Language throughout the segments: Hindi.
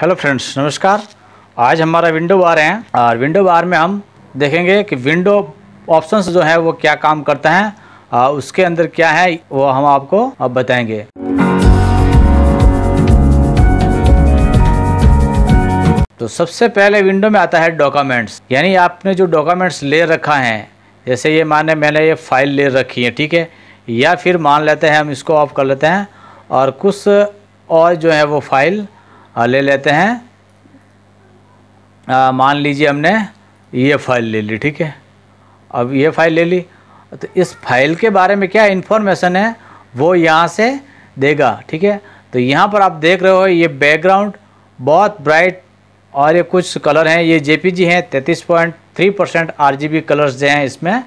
हेलो फ्रेंड्स नमस्कार आज हमारा विंडो बार है और विंडो बार में हम देखेंगे कि विंडो ऑप्शंस जो है वो क्या काम करता है और उसके अंदर क्या है वो हम आपको अब बताएंगे तो सबसे पहले विंडो में आता है डॉक्यूमेंट्स यानी आपने जो डॉक्यूमेंट्स ले रखा है जैसे ये माने मैंने ये फाइल ले रखी है ठीक है या फिर मान लेते हैं हम इसको ऑफ कर लेते हैं और कुछ और जो है वो फाइल हाँ, ले लेते हैं आ, मान लीजिए हमने ये फाइल ले ली ठीक है अब ये फाइल ले ली तो इस फाइल के बारे में क्या इन्फॉर्मेशन है वो यहाँ से देगा ठीक है तो यहाँ पर आप देख रहे हो ये बैकग्राउंड बहुत ब्राइट और ये कुछ कलर हैं ये जेपीजी हैं तैंतीस point three percent R G B colours जो हैं इसमें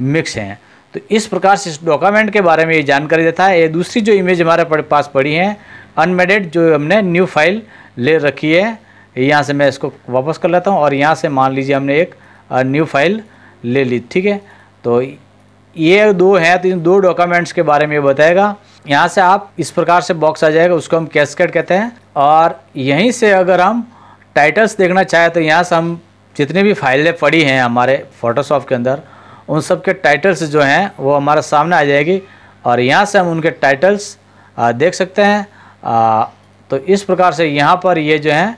मिक्स हैं तो इस प्रकार से इस डॉक्यूमेंट के बारे में ये जानकारी देता है ये दूसरी जो इमेज हमारे पास पड़ी है अनमेडेड जो हमने न्यू फाइल ले रखी है यहाँ से मैं इसको वापस कर लेता हूँ और यहाँ से मान लीजिए हमने एक न्यू फाइल ले ली ठीक है तो ये दो हैं तो इन दो डॉक्यूमेंट्स के बारे में बताएगा यहाँ से आप इस प्रकार से बॉक्स आ जाएगा उसको हम कैसकेट कहते हैं और यहीं से अगर हम टाइटल्स देखना चाहें तो यहाँ से हम जितनी भी फाइलें पड़ी हैं हमारे फोटोशॉप के अंदर उन सब के टाइटल्स जो हैं वो हमारे सामने आ जाएगी और यहाँ से हम उनके टाइटल्स देख सकते हैं आ, तो इस प्रकार से यहाँ पर ये जो है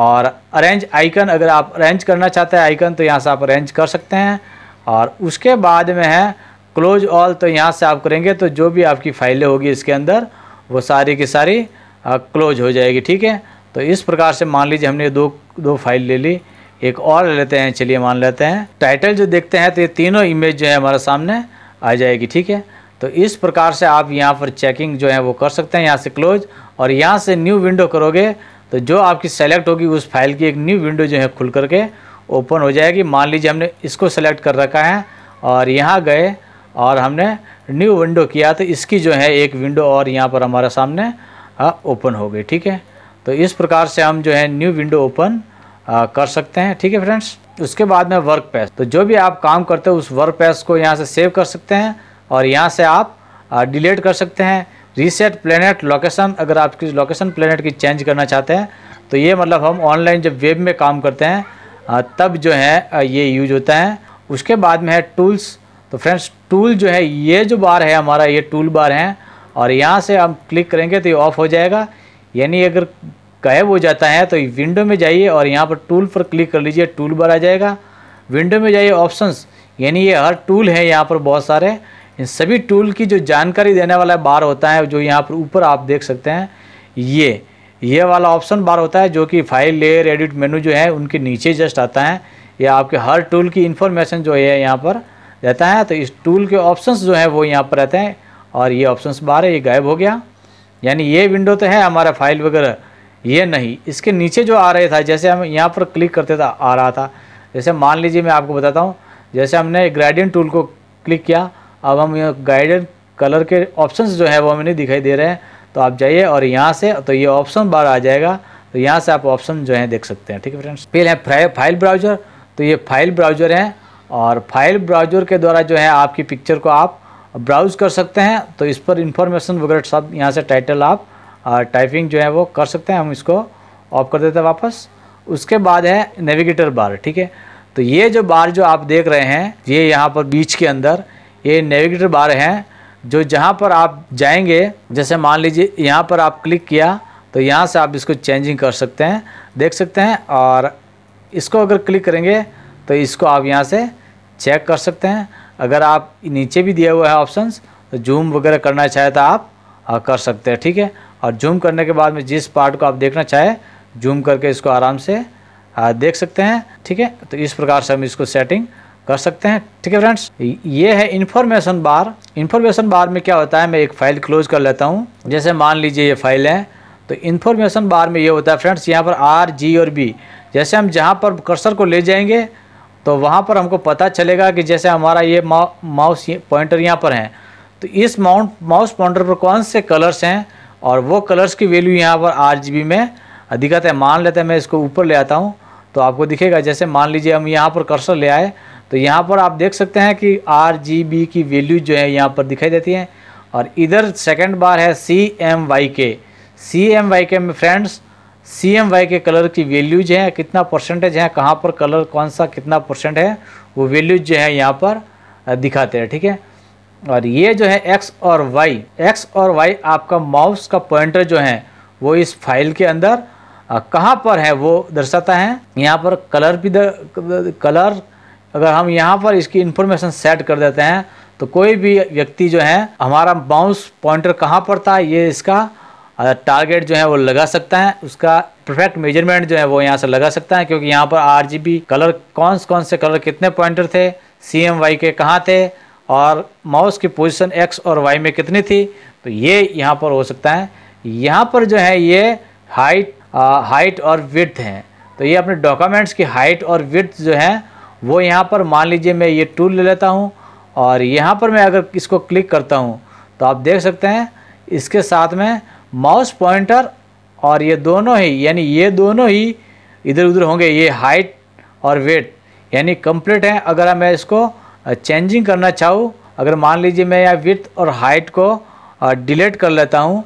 और अरेंज आइकन अगर आप अरेंज करना चाहते हैं आइकन तो यहाँ से आप अरेंज कर सकते हैं और उसके बाद में है क्लोज ऑल तो यहाँ से आप करेंगे तो जो भी आपकी फाइलें होगी इसके अंदर वो सारी की सारी क्लोज हो जाएगी ठीक है तो इस प्रकार से मान लीजिए हमने दो दो फाइल ले ली एक और ले लेते हैं चलिए मान लेते हैं टाइटल जो देखते हैं तो ये तीनों इमेज जो है हमारे सामने आ जाएगी ठीक है तो इस प्रकार से आप यहाँ पर चेकिंग जो है वो कर सकते हैं यहाँ से क्लोज और यहाँ से न्यू विंडो करोगे तो जो आपकी सेलेक्ट होगी उस फाइल की एक न्यू विंडो जो है खुल करके ओपन हो जाएगी मान लीजिए हमने इसको सेलेक्ट कर रखा है और यहाँ गए और हमने न्यू विंडो किया तो इसकी जो है एक विंडो और यहाँ पर हमारे सामने ओपन हाँ, हो गई ठीक है तो इस प्रकार से हम जो है न्यू विंडो ओपन कर सकते हैं ठीक है फ्रेंड्स उसके बाद में वर्क पैस तो जो भी आप काम करते हो उस वर्क पैस को यहाँ से सेव कर सकते हैं और यहाँ से आप डिलीट कर सकते हैं रीसेट प्लेनेट लोकेशन अगर आप किसी लोकेशन प्लेनेट की चेंज करना चाहते हैं तो ये मतलब हम ऑनलाइन जब वेब में काम करते हैं तब जो है ये यूज होता है उसके बाद में है टूल्स तो फ्रेंड्स टूल जो है ये जो बार है हमारा ये टूल बार है और यहाँ से हम क्लिक करेंगे तो ये ऑफ़ हो जाएगा यानी अगर गायब हो जाता है तो विंडो में जाइए और यहाँ पर टूल पर क्लिक कर लीजिए टूल बार आ जाएगा विंडो में जाइए ऑप्शंस यानी ये हर टूल है यहाँ पर बहुत सारे इन सभी टूल की जो जानकारी देने वाला बार होता है जो यहाँ पर ऊपर आप देख सकते हैं ये ये वाला ऑप्शन बार होता है जो कि फाइल लेयर एडिट मेनू जो है उनके नीचे जस्ट आता है या आपके हर टूल की इन्फॉर्मेशन जो है यहाँ पर रहता है तो इस टूल के ऑप्शंस जो है वो यहाँ पर रहते हैं और ये ऑप्शंस बार है ये गायब हो गया यानी ये विंडो तो है हमारा फाइल वगैरह ये नहीं इसके नीचे जो आ रहा था जैसे हम यहाँ पर क्लिक करते था आ रहा था जैसे मान लीजिए मैं आपको बताता हूँ जैसे हमने ग्रेडियंट टूल को क्लिक किया अब हम ये गाइडेड कलर के ऑप्शंस जो है वो हमें नहीं दिखाई दे रहे हैं तो आप जाइए और यहाँ से तो ये ऑप्शन बार आ जाएगा तो यहाँ से आप ऑप्शन जो है देख सकते हैं ठीक है फ्रेंड्स फिर है फाइल ब्राउजर तो ये फाइल ब्राउजर है और फाइल ब्राउजर के द्वारा जो है आपकी पिक्चर को आप ब्राउज कर सकते हैं तो इस पर इंफॉर्मेशन वगैरह सब यहाँ से टाइटल आप टाइपिंग जो है वो कर सकते हैं हम इसको ऑफ कर देते हैं वापस उसके बाद है नेविगेटर बार ठीक है तो ये जो बार जो आप देख रहे हैं ये यहाँ पर बीच के अंदर ये नेविगेटर बार हैं जो जहाँ पर आप जाएंगे जैसे मान लीजिए यहाँ पर आप क्लिक किया तो यहाँ से आप इसको चेंजिंग कर सकते हैं देख सकते हैं और इसको अगर क्लिक करेंगे तो इसको आप यहाँ से चेक कर सकते हैं अगर आप नीचे भी दिया हुआ है ऑप्शंस तो जूम वगैरह करना चाहे तो आप कर सकते हैं ठीक है और जूम करने के बाद में जिस पार्ट को आप देखना चाहे जूम करके इसको आराम से देख सकते हैं ठीक है तो इस प्रकार से हम इसको सेटिंग कर सकते हैं ठीक है फ्रेंड्स ये है इन्फॉर्मेशन बार इन्फॉर्मेशन बार में क्या होता है मैं एक फ़ाइल क्लोज कर लेता हूँ जैसे मान लीजिए ये फाइल है तो इन्फॉर्मेशन बार में ये होता है फ्रेंड्स यहाँ पर आर जी और बी जैसे हम जहाँ पर कर्सर को ले जाएंगे तो वहाँ पर हमको पता चलेगा कि जैसे हमारा ये माउस पॉइंटर यहाँ पर है तो इस माउंट माउस पॉइंटर पर कौन से कलर्स हैं और वो कलर्स की वैल्यू यहाँ पर आर में अधिकत है मान लेते हैं मैं इसको ऊपर ले आता हूँ तो आपको दिखेगा जैसे मान लीजिए हम यहाँ पर कर्सर ले आए तो यहाँ पर आप देख सकते हैं कि आर जी बी की वैल्यू जो है यहाँ पर दिखाई देती है और इधर सेकंड बार है सी एम वाई के सी एम वाई के में friends C M Y K colour की वैल्यूज हैं कितना परसेंटेज है कहाँ पर कलर कौन सा कितना परसेंट है वो वैल्यूज जो है यहाँ पर दिखाते हैं ठीक है और ये जो है एक्स और वाई एक्स और वाई आपका माउस का पॉइंटर जो है वो इस फाइल के अंदर कहाँ पर है वो दर्शाता है यहाँ पर कलर भी कलर अगर हम यहाँ पर इसकी इन्फॉर्मेशन सेट कर देते हैं तो कोई भी व्यक्ति जो है हमारा बाउंस पॉइंटर कहाँ पर था ये इसका टारगेट जो है वो लगा सकता है उसका परफेक्ट मेजरमेंट जो है वो यहाँ से लगा सकता है क्योंकि यहाँ पर आर कलर कौन कौन से कलर कितने पॉइंटर थे सी एम वाई के कहाँ थे और माउस की पोजीशन एक्स और वाई में कितनी थी तो ये यहाँ पर हो सकता है यहाँ पर जो है ये हाइट हाइट और विथ हैं तो ये अपने डॉक्यूमेंट्स की हाइट और विथ जो है वो यहाँ पर मान लीजिए मैं ये टूल ले लेता हूँ और यहाँ पर मैं अगर इसको क्लिक करता हूँ तो आप देख सकते हैं इसके साथ में माउस पॉइंटर और ये दोनों ही यानी ये दोनों ही इधर उधर होंगे ये हाइट और वेट यानी कंप्लीट है अगर मैं इसको चेंजिंग करना चाहूँ अगर मान लीजिए मैं यहाँ विथ और हाइट को डिलीट कर लेता हूँ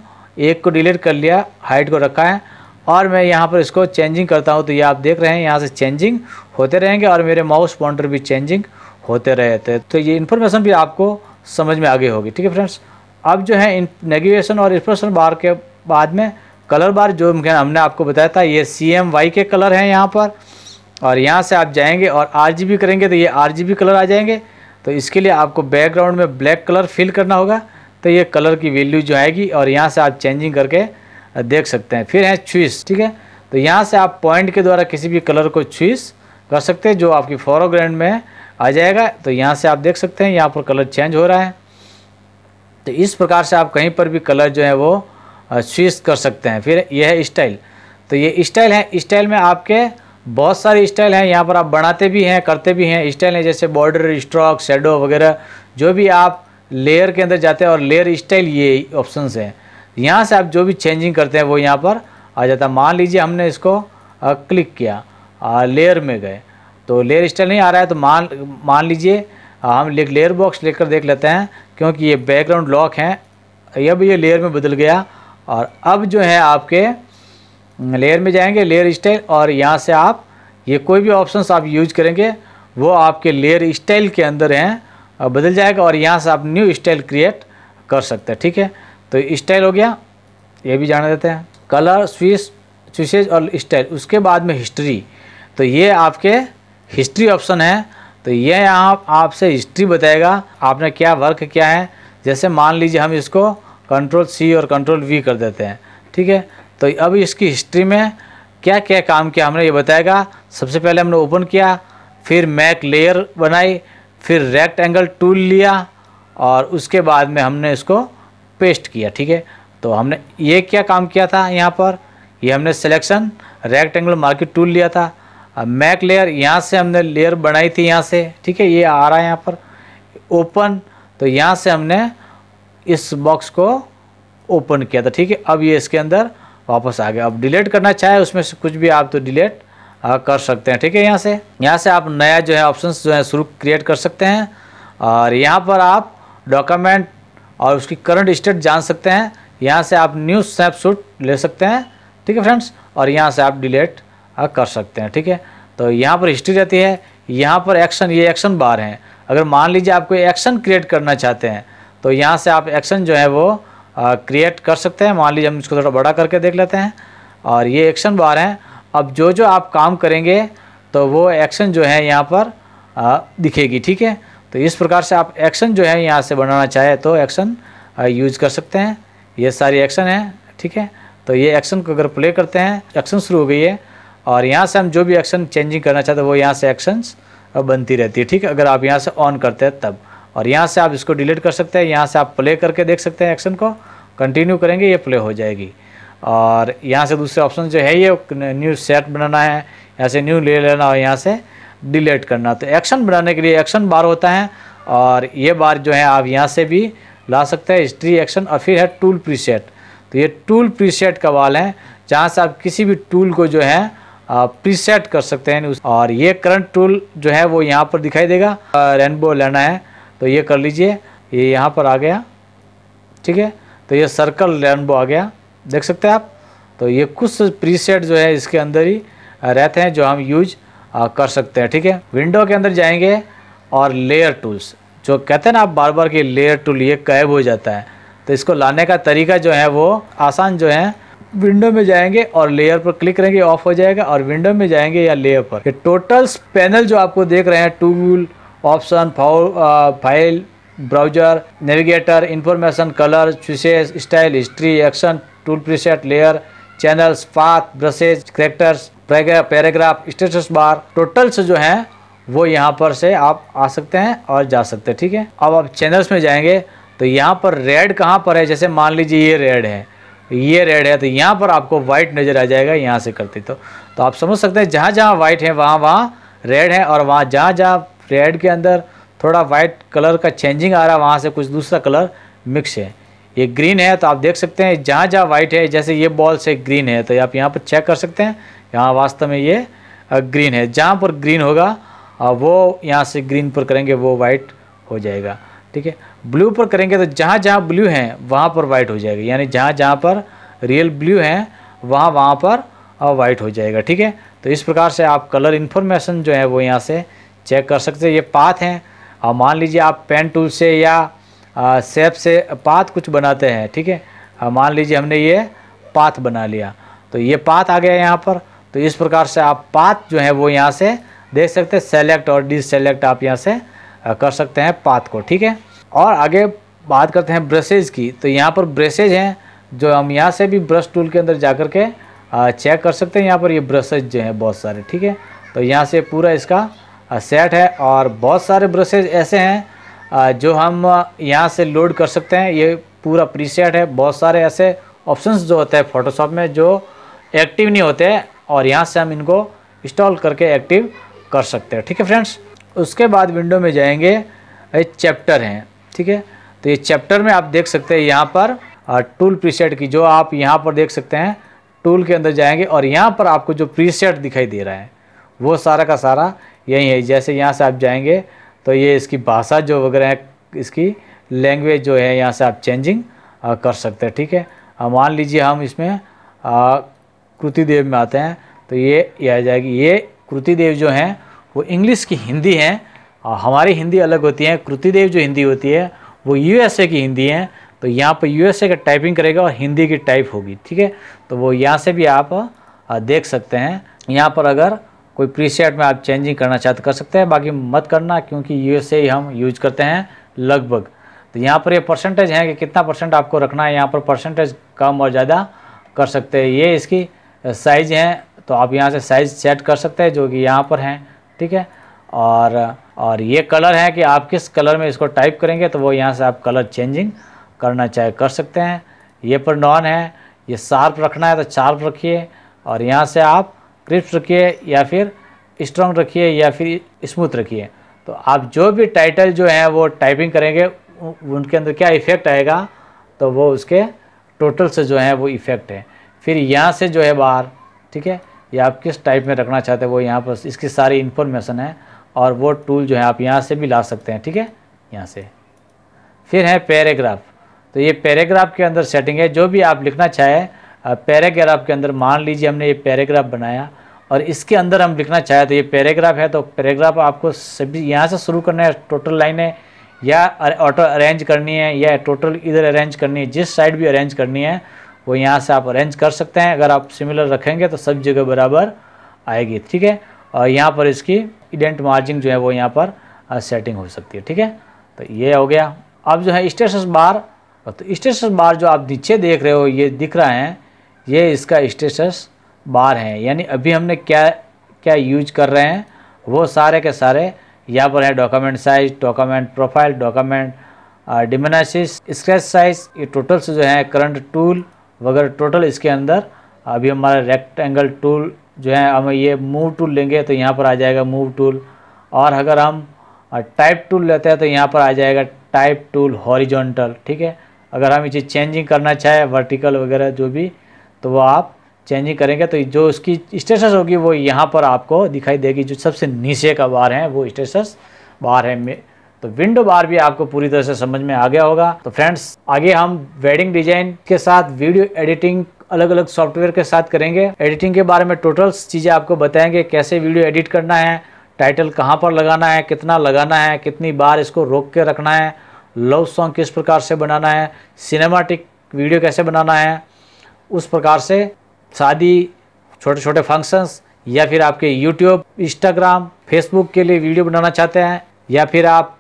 एक को डिलीट कर लिया हाइट को रखा है और मैं यहाँ पर इसको चेंजिंग करता हूँ तो ये आप देख रहे हैं यहाँ से चेंजिंग होते रहेंगे और मेरे माउस पॉइंटर भी चेंजिंग होते रहते हैं तो ये इन्फॉर्मेशन भी आपको समझ में आगे होगी ठीक है फ्रेंड्स अब जो है इन नेगेशन और इन्फॉर्मेशन बार के बाद में कलर बार जो हमने आपको बताया था ये C M Y K colour हैं यहाँ पर और यहाँ से आप जाएंगे और आर जी बी करेंगे तो ये आर जी बी कलर आ जाएंगे तो इसके लिए आपको बैकग्राउंड में ब्लैक कलर फिल करना होगा तो ये कलर की वैल्यू जो आएगी और यहाँ से आप चेंजिंग करके देख सकते हैं फिर है छुइस ठीक है तो यहाँ से आप पॉइंट के द्वारा किसी भी कलर को छुइस कर सकते हैं जो आपकी फोरोग्राउंड में आ जाएगा तो यहाँ से आप देख सकते हैं यहाँ पर कलर चेंज हो रहा है तो इस प्रकार से आप कहीं पर भी कलर जो है वो स्विच कर सकते हैं फिर यह है स्टाइल तो ये स्टाइल है स्टाइल में आपके बहुत सारे स्टाइल हैं यहाँ पर आप बनाते भी हैं करते भी हैं स्टाइल हैं जैसे बॉर्डर स्ट्रोक शेडो वगैरह जो भी आप लेयर के अंदर जाते हैं और लेयर स्टाइल ये ऑप्शन हैं यहाँ से आप जो भी चेंजिंग करते हैं वो यहाँ पर आ जाता है मान लीजिए हमने इसको क्लिक किया लेयर में गए तो लेयर स्टाइल नहीं आ रहा है तो मान मान लीजिए हम लेयर बॉक्स लेकर देख लेते हैं क्योंकि ये बैकग्राउंड लॉक हैं अब ये लेयर में बदल गया और अब जो है आपके लेयर में जाएंगे लेयर स्टाइल और यहाँ से आप ये कोई भी ऑप्शंस आप यूज करेंगे वो आपके लेयर स्टाइल के अंदर हैं बदल जाएगा और यहाँ से आप न्यू स्टाइल क्रिएट कर सकते हैं ठीक है तो स्टाइल हो गया ये भी जाना देते हैं कलर स्विश स्विशेज और स्टाइल उसके बाद में हिस्ट्री तो ये आपके हिस्ट्री ऑप्शन है तो ये आप आपसे हिस्ट्री बताएगा आपने क्या वर्क क्या है जैसे मान लीजिए हम इसको कंट्रोल सी और कंट्रोल वी कर देते हैं ठीक है तो अब इसकी हिस्ट्री में क्या क्या काम किया हमने ये बताएगा सबसे पहले हमने ओपन किया फिर मैक लेयर बनाई फिर रेक्ट एंगल टूल लिया और उसके बाद में हमने इसको पेस्ट किया ठीक है तो हमने ये क्या काम किया था यहाँ पर ये हमने सिलेक्शन रेक्टेंगुलर मार्किट टूल लिया था अब मैक लेयर यहाँ से हमने लेयर बनाई थी यहाँ से ठीक है ये आ रहा है यहाँ पर ओपन तो यहाँ से हमने इस बॉक्स को ओपन किया था ठीक है अब ये इसके अंदर वापस आ गया अब डिलीट करना चाहे उसमें से कुछ भी आप तो डिलीट कर सकते हैं ठीक है यहाँ से यहाँ से आप नया जो है ऑप्शन जो है शुरू क्रिएट कर सकते हैं और यहाँ पर आप डॉक्यूमेंट और उसकी करंट स्टेट जान सकते हैं यहाँ से आप न्यू स्नैपशूट ले सकते हैं ठीक है फ्रेंड्स और यहाँ से आप डिलीट कर सकते हैं ठीक है तो यहाँ पर हिस्ट्री रहती है यहाँ पर एक्शन ये एक्शन बार हैं अगर मान लीजिए आप कोई एक्शन क्रिएट करना चाहते हैं तो यहाँ से आप एक्शन जो है वो क्रिएट कर सकते हैं मान लीजिए हम इसको थोड़ा बड़ा करके देख लेते हैं और ये एक्शन बार हैं अब जो जो आप काम करेंगे तो वो एक्शन जो है यहाँ पर आ, दिखेगी ठीक है तो इस प्रकार से आप एक्शन जो है यहाँ से बनाना चाहे तो एक्शन यूज कर सकते हैं ये सारी एक्शन है ठीक है तो ये एक्शन को अगर प्ले करते हैं एक्शन शुरू हो गई है और यहाँ से हम जो भी एक्शन चेंजिंग करना चाहते हैं वो यहाँ से एक्शंस बनती रहती है ठीक है अगर आप यहाँ से ऑन करते हैं तब और यहाँ से आप इसको डिलीट कर सकते हैं यहाँ से आप प्ले करके देख सकते हैं एक्शन को कंटिन्यू करेंगे ये प्ले हो जाएगी और यहाँ से दूसरे ऑप्शन जो है ये न्यू सेट बनाना है यहाँ से न्यू ले लेना और यहाँ से डिलीट करना तो एक्शन बनाने के लिए एक्शन बार होता है और ये बार जो है आप यहाँ से भी ला सकते हैं हिस्ट्री एक्शन और फिर है टूल प्रीसेट तो ये टूल प्रीसेट का वाल है जहाँ से आप किसी भी टूल को जो है प्रीसेट कर सकते हैं और ये करंट टूल जो है वो यहाँ पर दिखाई देगा रेनबो लेना है तो ये कर लीजिए ये यहाँ पर आ गया ठीक है तो ये सर्कल रेनबो आ गया देख सकते हैं आप तो ये कुछ प्रीसेट जो है इसके अंदर ही रहते हैं जो हम यूज आ, कर सकते हैं ठीक है विंडो के अंदर जाएंगे और लेयर टूल्स जो कहते हैं ना आप बार बार कि लेयर टूल ये कैब हो जाता है तो इसको लाने का तरीका जो है वो आसान जो है विंडो में जाएंगे और लेयर पर क्लिक करेंगे ऑफ हो जाएगा और विंडो में जाएंगे या लेयर पर टोटल पैनल जो आपको देख रहे हैं tool option file browser navigator information colour swatches style history action tool preset layer channels path brushes characters paragraph status bar total से जो है वो यहाँ पर से आप आ सकते हैं और जा सकते हैं ठीक है अब आप चैनल्स में जाएंगे तो यहाँ पर रेड कहाँ पर है जैसे मान लीजिए ये रेड है ये रेड है तो यहाँ पर आपको वाइट नज़र आ जाएगा यहाँ से करते तो तो आप समझ सकते हैं जहाँ जहाँ वाइट है वहाँ वहाँ रेड है और वहाँ जहाँ जहाँ रेड के अंदर थोड़ा वाइट कलर का चेंजिंग आ रहा है वहाँ से कुछ दूसरा कलर मिक्स है ये ग्रीन है तो आप देख सकते हैं जहाँ जहाँ वाइट है जैसे ये बॉल से ग्रीन है तो आप यहाँ पर चेक कर सकते हैं यहाँ वास्तव में ये ग्रीन है जहाँ पर ग्रीन होगा और वो यहाँ से ग्रीन पर करेंगे वो वाइट हो जाएगा ठीक है ब्लू पर करेंगे तो जहाँ जहाँ ब्लू हैं वहाँ पर वाइट हो जाएगा यानी जहाँ जहाँ पर रियल ब्लू हैं वहाँ वहाँ पर वाइट हो जाएगा ठीक है तो इस प्रकार से आप कलर इन्फॉर्मेशन जो है वो यहाँ से चेक कर सकते हैं ये पाथ हैं और मान लीजिए आप पेन टूल से या सेप से पात कुछ बनाते हैं ठीक है मान लीजिए हमने ये पाथ बना लिया तो ये पाथ आ गया यहाँ पर तो इस प्रकार से आप पात जो है वो यहाँ से देख सकते हैं सेलेक्ट और डिसलेक्ट आप यहाँ से कर सकते हैं पाथ को ठीक है और आगे बात करते हैं ब्रशेज की तो यहाँ पर ब्रशेज हैं जो हम यहाँ से भी ब्रश टूल के अंदर जा कर के चेक कर सकते हैं यहाँ पर ये ब्रशेज जो हैं बहुत सारे ठीक है तो यहाँ से पूरा इसका सेट है और बहुत सारे ब्रशेज ऐसे हैं जो हम यहाँ से लोड कर सकते हैं ये पूरा प्रीसेट है बहुत सारे ऐसे ऑप्शंस जो होते हैं फोटोशॉप में जो एक्टिव नहीं होते और यहाँ से हम इनको इंस्टॉल करके एक्टिव कर सकते हैं ठीक है फ्रेंड्स उसके बाद विंडो में जाएंगे ये चैप्टर हैं ठीक है तो ये चैप्टर में आप देख सकते हैं यहाँ पर टूल प्रीसेट की जो आप यहाँ पर देख सकते हैं टूल के अंदर जाएंगे और यहाँ पर आपको जो प्रीसेट दिखाई दे रहा है वो सारा का सारा यही है जैसे यहाँ से आप जाएंगे तो ये इसकी भाषा जो वगैरह है इसकी लैंग्वेज जो है यहाँ से आप चेंजिंग कर सकते हैं ठीक है मान लीजिए हम इसमें कृतिदेव में आते हैं तो ये ये आ जाएगी ये कृतिदेव जो हैं वो इंग्लिश की हिंदी हैं हमारी हिंदी अलग होती है कृतिदेव जो हिंदी होती है वो यूएसए की हिंदी हैं तो यहाँ पर यूएसए का टाइपिंग करेगा और हिंदी की टाइप होगी ठीक है तो वो यहाँ से भी आप देख सकते हैं यहाँ पर अगर कोई प्रीसेट में आप चेंजिंग करना चाहते कर सकते हैं बाकी मत करना क्योंकि यू से ही हम यूज करते हैं लगभग तो यहाँ पर ये परसेंटेज है कि कितना परसेंट आपको रखना है यहाँ पर परसेंटेज कम और ज़्यादा कर सकते हैं ये इसकी साइज है तो आप यहाँ से साइज सेट कर सकते हैं जो कि यहाँ पर हैं ठीक है और और ये कलर है कि आप किस कलर में इसको टाइप करेंगे तो वो यहाँ से आप कलर चेंजिंग करना चाहे कर सकते हैं ये पर नॉन है ये शार्प रखना है तो शार्प रखिए और यहाँ से आप क्रिप्स रखिए या फिर स्ट्रॉन्ग रखिए या फिर स्मूथ रखिए तो आप जो भी टाइटल जो है वो टाइपिंग करेंगे उनके अंदर क्या इफ़ेक्ट आएगा तो वो उसके टोटल से जो है वो इफ़ेक्ट है फिर यहाँ से जो है बाहर ठीक है ये आप किस टाइप में रखना चाहते हैं वो यहाँ पर इसकी सारी इन्फॉर्मेशन है और वो टूल जो है आप यहाँ से भी ला सकते हैं ठीक है यहाँ से फिर है पैराग्राफ तो ये पैराग्राफ के अंदर सेटिंग है जो भी आप लिखना चाहें पैराग्राफ के अंदर मान लीजिए हमने ये पैराग्राफ बनाया और इसके अंदर हम लिखना चाहें तो ये पैराग्राफ है तो पैराग्राफ आपको सभी यहाँ से शुरू करना है टोटल लाइनें या ऑटो अरेंज करनी है या टोटल इधर अरेंज करनी है जिस साइड भी अरेंज करनी है वो यहाँ से आप अरेंज कर सकते हैं अगर आप सिमिलर रखेंगे तो सब जगह बराबर आएगी ठीक है और यहाँ पर इसकी इडेंट मार्जिंग जो है वो यहाँ पर सेटिंग हो सकती है ठीक है तो ये हो गया अब जो है स्टेटस बार तो स्टेटस बार जो आप नीचे देख रहे हो ये दिख रहा है ये इसका स्टेटस बार है यानी अभी हमने क्या क्या यूज कर रहे हैं वो सारे के सारे यहाँ पर है document size document profile document dimensions scratch size ये टोटल से जो है करंट टूल वगैरह टोटल इसके अंदर अभी हमारा रेक्टेंगल टूल जो है हम ये मूव टूल लेंगे तो यहाँ पर आ जाएगा मूव टूल और अगर हम टाइप uh, टूल लेते हैं तो यहाँ पर आ जाएगा टाइप टूल हॉरिजॉन्टल ठीक है अगर हम इसे चेंजिंग करना चाहें वर्टिकल वगैरह जो भी तो वो आप चेंजिंग करेंगे तो जो उसकी स्टेटस होगी वो यहाँ पर आपको दिखाई देगी जो सबसे नीचे का बार है वो स्टेटस बार है तो विंडो बार भी आपको पूरी तरह से समझ में आ गया होगा तो फ्रेंड्स आगे हम वेडिंग डिजाइन के साथ वीडियो एडिटिंग अलग अलग सॉफ्टवेयर के साथ करेंगे एडिटिंग के बारे में टोटल चीज़ें आपको बताएंगे कैसे वीडियो एडिट करना है टाइटल कहाँ पर लगाना है कितना लगाना है कितनी बार इसको रोक के रखना है लव सॉन्ग किस प्रकार से बनाना है सिनेमाटिक वीडियो कैसे बनाना है उस प्रकार से शादी छोटे छोटे फंक्शंस या फिर आपके यूट्यूब इंस्टाग्राम फेसबुक के लिए वीडियो बनाना चाहते हैं या फिर आप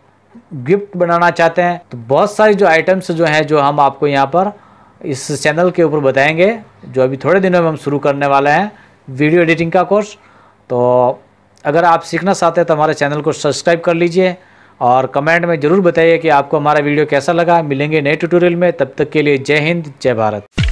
गिफ्ट बनाना चाहते हैं तो बहुत सारी जो आइटम्स जो हैं जो हम आपको यहाँ पर इस चैनल के ऊपर बताएंगे जो अभी थोड़े दिनों में हम शुरू करने वाले हैं वीडियो एडिटिंग का कोर्स तो अगर आप सीखना चाहते हैं तो हमारे चैनल को सब्सक्राइब कर लीजिए और कमेंट में ज़रूर बताइए कि आपको हमारा वीडियो कैसा लगा मिलेंगे नए ट्यूटोरियल में तब तक के लिए जय हिंद जय भारत